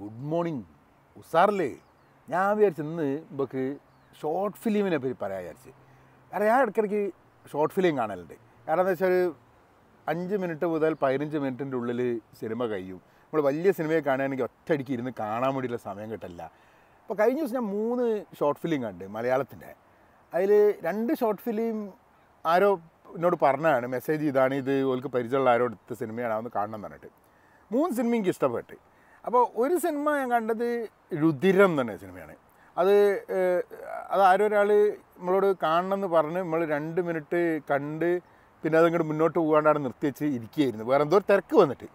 good morning ഉസാറില്ലേ ഞാൻ വിചാരിച്ചു ഇന്ന് ഇവക്ക് ഷോർട്ട് ഫിലിമിനെ പറ്റി പറയാൻ വിചാരിച്ച് കാരണം ഞാൻ ഇടയ്ക്കിടയ്ക്ക് ഷോർട്ട് ഫിലിം കാണലുണ്ട് കാരണം എന്താ വെച്ചാൽ ഒരു അഞ്ച് മിനിറ്റ് മുതൽ പതിനഞ്ച് മിനിറ്റിൻ്റെ ഉള്ളിൽ സിനിമ കഴിയും നമ്മൾ വലിയ സിനിമയെ കാണുകയാണെങ്കിൽ ഒറ്റയടിക്ക് ഇരുന്ന് കാണാൻ വേണ്ടിയുള്ള സമയം കിട്ടില്ല അപ്പോൾ കഴിഞ്ഞ ദിവസം ഞാൻ മൂന്ന് ഷോർട്ട് ഫിലിം കണ്ട് മലയാളത്തിൻ്റെ അതിൽ രണ്ട് ഷോർട്ട് ഫിലിം ആരോ എന്നോട് പറഞ്ഞതാണ് മെസ്സേജ് ചെയ്താണ് ഇത് ഓൾക്ക് പരിചയമുള്ള ആരോ എടുത്ത സിനിമയാണ് അതൊന്ന് കാണണം എന്ന് പറഞ്ഞിട്ട് മൂന്ന് സിനിമ എനിക്ക് ഇഷ്ടപ്പെട്ട് അപ്പോൾ ഒരു സിനിമ ഞാൻ കണ്ടത് രുധിരം പറഞ്ഞ സിനിമയാണ് അത് അത് ആരോ ഒരാൾ നമ്മളോട് എന്ന് പറഞ്ഞ് നമ്മൾ രണ്ട് മിനിറ്റ് കണ്ട് പിന്നെ അതങ്ങോട്ട് മുന്നോട്ട് പോകാണ്ടാണ് നിർത്തി വെച്ച് ഇരിക്കുകയായിരുന്നു വേറെ എന്തോ തിരക്ക് വന്നിട്ട്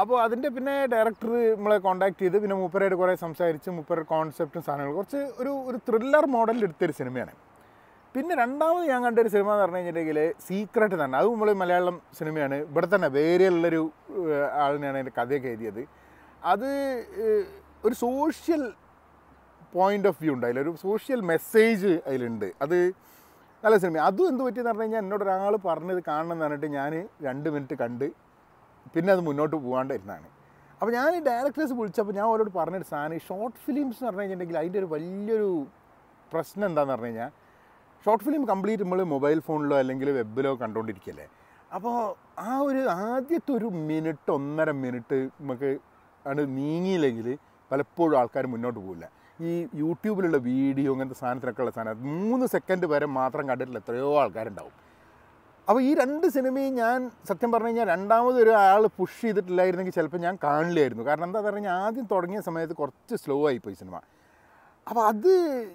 അപ്പോൾ അതിൻ്റെ പിന്നെ ഡയറക്ടർ നമ്മളെ കോൺടാക്ട് ചെയ്ത് പിന്നെ മൂപ്പരായിട്ട് കുറേ സംസാരിച്ച് മൂപ്പര കോൺസെപ്റ്റും സാധനങ്ങൾ കുറച്ച് ഒരു ഒരു ത്രില്ലർ മോഡലിൽ എടുത്തൊരു സിനിമയാണ് പിന്നെ രണ്ടാമത് ഞാൻ കണ്ടൊരു സിനിമ എന്ന് പറഞ്ഞു കഴിഞ്ഞിട്ടുണ്ടെങ്കിൽ സീക്രട്ട് തന്നെ അത് നമ്മൾ മലയാളം സിനിമയാണ് ഇവിടെ തന്നെ വേരിയലുള്ളൊരു ആളിനെയാണ് അതിൻ്റെ കഥയൊക്കെ എഴുതിയത് അത് ഒരു സോഷ്യൽ പോയിന്റ് ഓഫ് വ്യൂ ഉണ്ട് അതിലൊരു സോഷ്യൽ മെസ്സേജ് അതിലുണ്ട് അത് നല്ല സിനിമ അതും എന്ത് പറ്റിയെന്ന് പറഞ്ഞു കഴിഞ്ഞാൽ എന്നോട് ഒരാൾ പറഞ്ഞത് കാണണം എന്ന് പറഞ്ഞിട്ട് ഞാൻ രണ്ട് മിനിറ്റ് കണ്ട് പിന്നെ അത് മുന്നോട്ട് പോകാണ്ടിരുന്നതാണ് അപ്പോൾ ഞാൻ ഈ ഡയറക്ടേഴ്സ് വിളിച്ചപ്പോൾ ഞാൻ അവരോട് പറഞ്ഞൊരു സാധനം ഷോർട്ട് ഫിലിംസ് എന്ന് പറഞ്ഞു കഴിഞ്ഞിട്ടുണ്ടെങ്കിൽ അതിൻ്റെ ഒരു വലിയൊരു പ്രശ്നം എന്താണെന്ന് പറഞ്ഞു കഴിഞ്ഞാൽ ഷോർട്ട് ഫിലിം കംപ്ലീറ്റ് നമ്മൾ മൊബൈൽ ഫോണിലോ അല്ലെങ്കിൽ വെബിലോ കണ്ടുകൊണ്ടിരിക്കല്ലേ അപ്പോൾ ആ ഒരു ആദ്യത്തെ ഒരു മിനിറ്റ് ഒന്നര മിനിറ്റ് നമുക്ക് അത് നീങ്ങിയില്ലെങ്കിൽ പലപ്പോഴും ആൾക്കാർ മുന്നോട്ട് പോകില്ല ഈ യൂട്യൂബിലുള്ള വീഡിയോ അങ്ങനത്തെ സാധനത്തിനൊക്കെ ഉള്ള സാധനം മൂന്ന് സെക്കൻഡ് വരെ മാത്രം കണ്ടിട്ടില്ല എത്രയോ ആൾക്കാരുണ്ടാവും അപ്പോൾ ഈ രണ്ട് സിനിമയും ഞാൻ സത്യം പറഞ്ഞു കഴിഞ്ഞാൽ രണ്ടാമത് ഒരു ആൾ പുഷ് ചെയ്തിട്ടില്ലായിരുന്നെങ്കിൽ ചിലപ്പോൾ ഞാൻ കാണില്ലായിരുന്നു കാരണം എന്താ പറഞ്ഞാൽ ആദ്യം തുടങ്ങിയ സമയത്ത് കുറച്ച് സ്ലോ ആയിപ്പോയി സിനിമ അപ്പോൾ അത്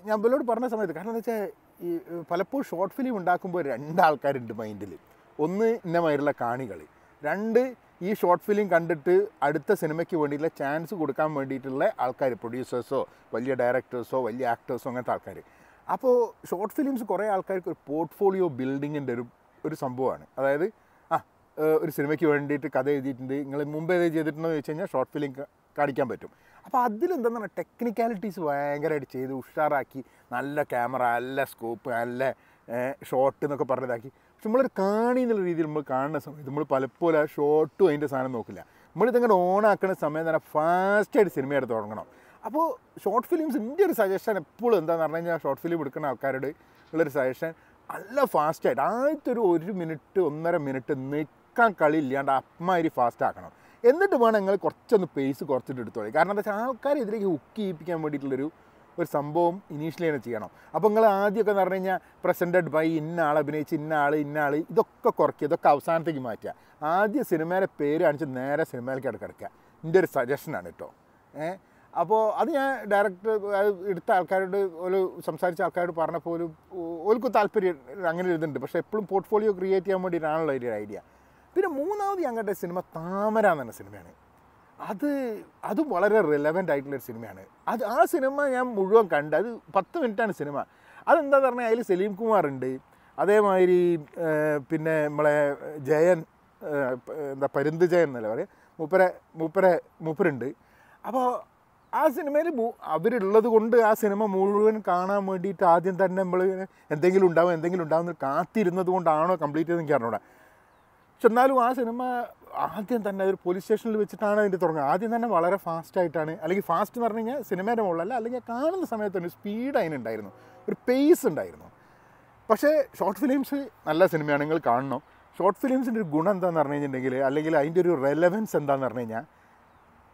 ഞാൻ ബലോട് പറഞ്ഞ സമയത്ത് കാരണം എന്താ വെച്ചാൽ ഈ പലപ്പോഴും ഷോർട്ട് ഫിലിം ഉണ്ടാക്കുമ്പോൾ രണ്ടാൾക്കാരുണ്ട് മൈൻഡിൽ ഒന്ന് ഇന്നമായിട്ടുള്ള കാണികൾ രണ്ട് ഈ ഷോർട്ട് ഫിലിം കണ്ടിട്ട് അടുത്ത സിനിമയ്ക്ക് വേണ്ടിയിട്ടുള്ള ചാൻസ് കൊടുക്കാൻ വേണ്ടിയിട്ടുള്ള ആൾക്കാർ പ്രൊഡ്യൂസേഴ്സോ വലിയ ഡയറക്ടേഴ്സോ വലിയ ആക്ടേഴ്സോ അങ്ങനത്തെ ആൾക്കാർ അപ്പോൾ ഷോർട്ട് ഫിലിംസ് കുറേ ആൾക്കാർക്ക് ഒരു പോർട്ട്ഫോളിയോ ബിൽഡിങ്ങിൻ്റെ ഒരു ഒരു സംഭവമാണ് അതായത് ആ ഒരു സിനിമയ്ക്ക് വേണ്ടിയിട്ട് കഥ എഴുതിയിട്ടുണ്ട് നിങ്ങൾ മുമ്പ് ഏത് ചെയ്തിട്ടുണ്ടോ എന്ന് വെച്ച് കഴിഞ്ഞാൽ ഷോർട്ട് ഫിലിം കാണിക്കാൻ പറ്റും അപ്പോൾ അതിലെന്താണ് ടെക്നിക്കാലിറ്റീസ് ഭയങ്കരമായിട്ട് ചെയ്ത് ഉഷാറാക്കി നല്ല ക്യാമറ നല്ല സ്കോപ്പ് നല്ല ഷോർട്ട് എന്നൊക്കെ പറഞ്ഞതാക്കി പക്ഷെ നമ്മളൊരു കാണി എന്നുള്ള രീതിയിൽ നമ്മൾ കാണുന്ന സമയത്ത് നമ്മൾ പലപ്പോഴും ആ ഷോർട്ടും അതിൻ്റെ സാധനം നോക്കില്ല നമ്മളിതങ്ങനെ ഓണാക്കുന്ന സമയം തന്നെ ഫാസ്റ്റായിട്ട് എടുത്ത് തുടങ്ങണം അപ്പോൾ ഷോർട്ട് ഫിലിംസ് എൻ്റെ ഒരു സജഷൻ എപ്പോഴും എന്താണെന്ന് പറഞ്ഞു കഴിഞ്ഞാൽ ഷോർട്ട് ഫിലിം എടുക്കുന്ന ആൾക്കാരോട് ഉള്ളൊരു സജഷൻ നല്ല ഫാസ്റ്റായിട്ട് ആദ്യത്തെ ഒരു ഒരു മിനിറ്റ് ഒന്നര മിനിറ്റ് നിൽക്കാൻ കളി ഇല്ലാണ്ട് അമ്മാതിരി ഫാസ്റ്റ് ആക്കണം എന്നിട്ട് വേണം നിങ്ങൾ കുറച്ചൊന്ന് പേസ് കുറച്ചിട്ട് എടുത്തോളി കാരണം എന്താ വെച്ചാൽ ആൾക്കാരെ ഇതിലേക്ക് ഹുക്ക് ചെയ്യിപ്പിക്കാൻ വേണ്ടിയിട്ടുള്ളൊരു ഒരു സംഭവം ഇനീഷ്യലി തന്നെ ചെയ്യണം അപ്പോൾ നിങ്ങൾ ആദ്യമൊക്കെ എന്ന് പറഞ്ഞു കഴിഞ്ഞാൽ പ്രസൻറ്റഡ് ബൈ ഇന്ന ആൾ അഭിനയിച്ച് ഇന്ന ആൾ ഇന്ന ആൾ ഇതൊക്കെ കുറയ്ക്കുക ഇതൊക്കെ അവസാനത്തേക്ക് മാറ്റുക ആദ്യ സിനിമയുടെ പേര് കാണിച്ച് നേരെ സിനിമയിലേക്ക് കിടക്കുക എൻ്റെ ഒരു സജഷനാണ് കേട്ടോ ഏഹ് അപ്പോൾ അത് ഞാൻ ഡയറക്ടർ എടുത്ത ആൾക്കാരോട് ഒരു സംസാരിച്ച ആൾക്കാരോട് പറഞ്ഞപ്പോൾ ഒരു ഓൽക്ക് താല്പര്യം അങ്ങനെ എഴുതുന്നുണ്ട് പക്ഷേ എപ്പോഴും പോർട്ട്ഫോളിയോ ക്രിയേറ്റ് ചെയ്യാൻ വേണ്ടിയിട്ടാണുള്ള ഒരു ഐഡിയ പിന്നെ മൂന്നാമത് ഞങ്ങളുടെ സിനിമ താമര എന്ന സിനിമയാണ് അത് അത് വളരെ റിലവൻ്റ് ആയിട്ടുള്ള ഒരു സിനിമയാണ് അത് ആ സിനിമ ഞാൻ മുഴുവൻ കണ്ട് അത് പത്ത് മിനിറ്റാണ് സിനിമ അതെന്താ പറഞ്ഞാൽ അതിൽ സലീം കുമാർ ഉണ്ട് അതേമാതിരി പിന്നെ നമ്മളെ ജയൻ എന്താ പരുന്ത് ജയൻ എന്നല്ലേ പറയുക മൂപ്പരെ മൂപ്പരെ മൂപ്പരുണ്ട് അപ്പോൾ ആ സിനിമയിൽ അവരുള്ളത് കൊണ്ട് ആ സിനിമ മുഴുവൻ കാണാൻ വേണ്ടിയിട്ട് ആദ്യം തന്നെ നമ്മൾ എന്തെങ്കിലും ഉണ്ടാവും എന്തെങ്കിലും ഉണ്ടാവും കാത്തിരുന്നത് കൊണ്ടാണോ കംപ്ലീറ്റ് ചെയ്തെന്ന് എനിക്ക് അറിഞ്ഞൂടാ പക്ഷെ എന്നാലും ആ സിനിമ ആദ്യം തന്നെ ഒരു പോലീസ് സ്റ്റേഷനിൽ വെച്ചിട്ടാണ് അതിൻ്റെ തുടങ്ങുക ആദ്യം തന്നെ വളരെ ഫാസ്റ്റ് ആയിട്ടാണ് അല്ലെങ്കിൽ ഫാസ്റ്റ് എന്ന് പറഞ്ഞു കഴിഞ്ഞാൽ സിനിമയുടെ മുകളിലല്ല അല്ലെങ്കിൽ കാണുന്ന സമയത്ത് തന്നെ സ്പീഡ് അതിനുണ്ടായിരുന്നു ഒരു പേസ് ഉണ്ടായിരുന്നു പക്ഷേ ഷോർട്ട് ഫിലിംസ് നല്ല സിനിമയാണ് നിങ്ങൾ കാണണം ഷോർട്ട് ഫിലിംസിൻ്റെ ഒരു ഗുണം എന്താണെന്ന് പറഞ്ഞു കഴിഞ്ഞിട്ടുണ്ടെങ്കിൽ അല്ലെങ്കിൽ അതിൻ്റെ ഒരു റെലവൻസ് എന്താണെന്ന് പറഞ്ഞു കഴിഞ്ഞാൽ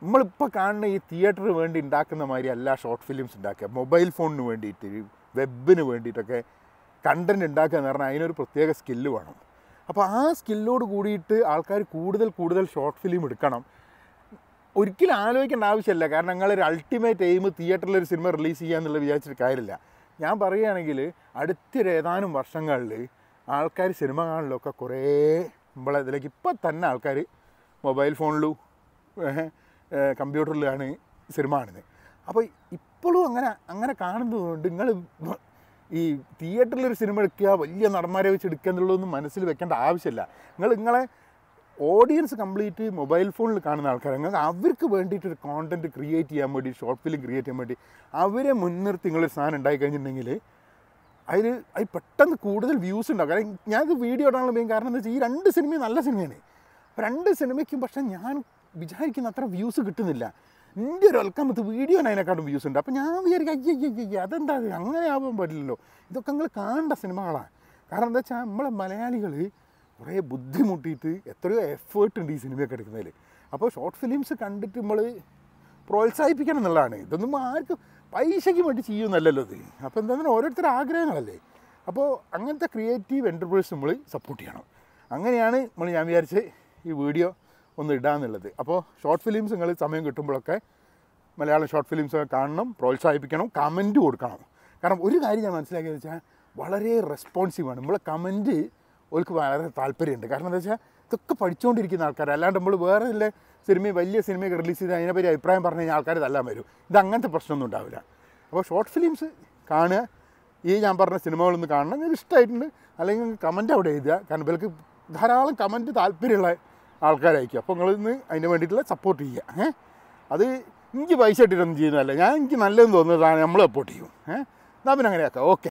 നമ്മളിപ്പോൾ കാണുന്ന ഈ തിയേറ്ററിന് വേണ്ടി ഉണ്ടാക്കുന്ന മാതിരി അല്ല ഷോർട്ട് ഫിലിംസ് ഉണ്ടാക്കുക മൊബൈൽ ഫോണിന് വേണ്ടിയിട്ട് വെബിന് വേണ്ടിയിട്ടൊക്കെ കണ്ടൻറ് ഉണ്ടാക്കുക എന്ന് പറഞ്ഞാൽ അതിനൊരു പ്രത്യേക സ്കില്ല് വേണം അപ്പോൾ ആ സ്കില്ലോട് കൂടിയിട്ട് ആൾക്കാർ കൂടുതൽ കൂടുതൽ ഷോർട്ട് ഫിലിം എടുക്കണം ഒരിക്കലും ആലോചിക്കേണ്ട ആവശ്യമില്ല കാരണം ഞങ്ങളൊരു അൾട്ടിമേറ്റ് എയിം തിയേറ്ററിൽ ഒരു സിനിമ റിലീസ് ചെയ്യുക എന്നുള്ള വിചാരിച്ചിട്ട് കാര്യമില്ല ഞാൻ പറയുകയാണെങ്കിൽ അടുത്തൊരു ഏതാനും വർഷങ്ങളിൽ ആൾക്കാർ സിനിമ കാണലൊക്കെ കുറേ നമ്മളെ ഇതിലേക്ക് ഇപ്പം തന്നെ ആൾക്കാർ മൊബൈൽ ഫോണിലും കമ്പ്യൂട്ടറിലാണ് സിനിമ കാണുന്നത് അപ്പോൾ ഇപ്പോഴും അങ്ങനെ അങ്ങനെ കാണുന്നതുകൊണ്ട് നിങ്ങൾ ഈ തിയേറ്ററിൽ ഒരു സിനിമ എടുക്കുക വലിയ നടന്മാരെ വെച്ച് എടുക്കുക എന്നുള്ളതൊന്നും മനസ്സിൽ വെക്കേണ്ട ആവശ്യമില്ല നിങ്ങൾ നിങ്ങളെ ഓഡിയൻസ് കംപ്ലീറ്റ് മൊബൈൽ ഫോണിൽ കാണുന്ന ആൾക്കാർ നിങ്ങൾക്ക് അവർക്ക് വേണ്ടിയിട്ട് ഒരു ക്രിയേറ്റ് ചെയ്യാൻ വേണ്ടി ഷോർട്ട് ഫിലിം ക്രിയേറ്റ് ചെയ്യാൻ വേണ്ടി അവരെ മുൻനിർത്തി നിങ്ങളൊരു സാധനം ഉണ്ടായി കഴിഞ്ഞിട്ടുണ്ടെങ്കിൽ അതിൽ അത് പെട്ടെന്ന് കൂടുതൽ വ്യൂസ് ഉണ്ടാവും കാരണം ഞങ്ങൾക്ക് വീഡിയോ ഇടാനുള്ള മെയിൻ കാരണം എന്താ വെച്ചാൽ ഈ രണ്ട് സിനിമയും നല്ല സിനിമയാണ് രണ്ട് സിനിമയ്ക്കും പക്ഷേ ഞാൻ വിചാരിക്കുന്ന അത്ര വ്യൂസ് കിട്ടുന്നില്ല എൻ്റെ ഒരു വെൽക്കമത്ത് വീഡിയോ അതിനെക്കാട്ടും വ്യൂസ് ഉണ്ട് അപ്പോൾ ഞാൻ വിചാരിക്കും അയ്യ അയ്യ അയ്യ അതെന്താ അങ്ങനെ ആവാൻ പറ്റില്ലല്ലോ ഇതൊക്കെ നിങ്ങൾ കാണേണ്ട സിനിമകളാണ് കാരണം എന്താ വെച്ചാൽ നമ്മളെ മലയാളികൾ കുറേ ബുദ്ധിമുട്ടിയിട്ട് എത്രയോ എഫേർട്ട് ഉണ്ട് ഈ സിനിമയൊക്കെ എടുക്കുന്നതിൽ അപ്പോൾ ഷോർട്ട് ഫിലിംസ് കണ്ടിട്ട് നമ്മൾ പ്രോത്സാഹിപ്പിക്കണം എന്നുള്ളതാണ് ഇതൊന്നും ആർക്കും പൈസയ്ക്ക് വേണ്ടി ചെയ്യുമെന്നല്ലല്ലോ ഇത് അപ്പോൾ എന്താ പറയുക ഓരോരുത്തരുടെ ആഗ്രഹങ്ങളല്ലേ അപ്പോൾ അങ്ങനത്തെ ക്രിയേറ്റീവ് എൻ്റർപ്രൈസ് നമ്മൾ സപ്പോർട്ട് ചെയ്യണം അങ്ങനെയാണ് നമ്മൾ ഞാൻ വിചാരിച്ച് ഈ വീഡിയോ ഒന്ന് ഇടാന്നുള്ളത് അപ്പോൾ ഷോർട്ട് ഫിലിംസ് നിങ്ങൾ സമയം കിട്ടുമ്പോഴൊക്കെ മലയാളം ഷോർട്ട് ഫിലിംസ് കാണണം പ്രോത്സാഹിപ്പിക്കണം കമൻറ്റ് കൊടുക്കണം കാരണം ഒരു കാര്യം ഞാൻ മനസ്സിലാക്കിയത് വെച്ചാൽ വളരെ റെസ്പോൺസീവാണ് നമ്മളെ കമൻറ്റ് ഒരിക്കൽ വളരെ താല്പര്യമുണ്ട് കാരണം എന്താ വെച്ചാൽ ഇതൊക്കെ പഠിച്ചുകൊണ്ടിരിക്കുന്ന ആൾക്കാർ അല്ലാണ്ട് നമ്മൾ വേറെ ഇല്ല സിനിമയും വലിയ സിനിമയൊക്കെ റിലീസ് ചെയ്ത് അതിനെപ്പറ്റി അഭിപ്രായം പറഞ്ഞു കഴിഞ്ഞാൽ ആൾക്കാർ തല്ലാൻ വരും ഇത് അങ്ങനത്തെ പ്രശ്നമൊന്നും ഉണ്ടാവില്ല അപ്പോൾ ഷോർട്ട് ഫിലിംസ് കാണുക ഈ ഞാൻ പറഞ്ഞ സിനിമകളൊന്ന് കാണണം നിങ്ങൾക്ക് ഇഷ്ടമായിട്ടുണ്ട് അല്ലെങ്കിൽ കമൻറ്റ് അവിടെ എഴുതുക കാരണം ഇവർക്ക് ധാരാളം കമൻറ്റ് താല്പര്യമുള്ള ആൾക്കാരായിരിക്കും അപ്പോൾ നിങ്ങൾ ഇന്ന് അതിന് വേണ്ടിയിട്ടുള്ള സപ്പോർട്ട് ചെയ്യുക ഏ അത് എനിക്ക് പൈസ ഇട്ടിട്ടൊന്നും ചെയ്യുന്നതല്ല ഞാൻ എനിക്ക് നല്ലതെന്ന് തോന്നുന്നതാണ് നമ്മൾ സപ്പോർട്ട് ചെയ്യും ഏഹ് എന്നാൽ പിന്നെ അങ്ങനെയാക്കാം ഓക്കെ